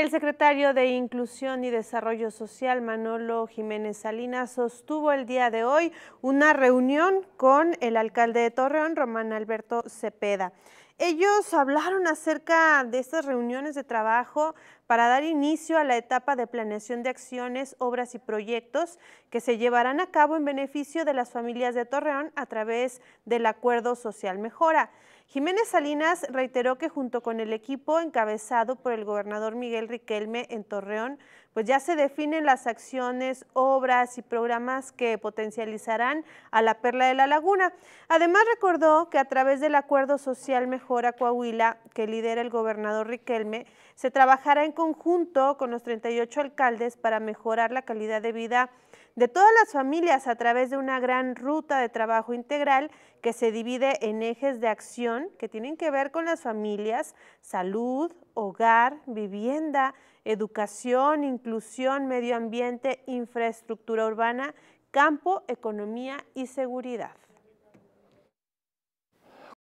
El secretario de Inclusión y Desarrollo Social, Manolo Jiménez Salinas, sostuvo el día de hoy una reunión con el alcalde de Torreón, Román Alberto Cepeda. Ellos hablaron acerca de estas reuniones de trabajo para dar inicio a la etapa de planeación de acciones, obras y proyectos que se llevarán a cabo en beneficio de las familias de Torreón a través del Acuerdo Social Mejora. Jiménez Salinas reiteró que junto con el equipo encabezado por el gobernador Miguel Riquelme en Torreón, pues ya se definen las acciones, obras y programas que potencializarán a la Perla de la Laguna. Además recordó que a través del Acuerdo Social Mejora a Coahuila, que lidera el gobernador Riquelme, se trabajará en conjunto con los 38 alcaldes para mejorar la calidad de vida de todas las familias a través de una gran ruta de trabajo integral que se divide en ejes de acción que tienen que ver con las familias, salud, hogar, vivienda, educación, inclusión, medio ambiente, infraestructura urbana, campo, economía y seguridad.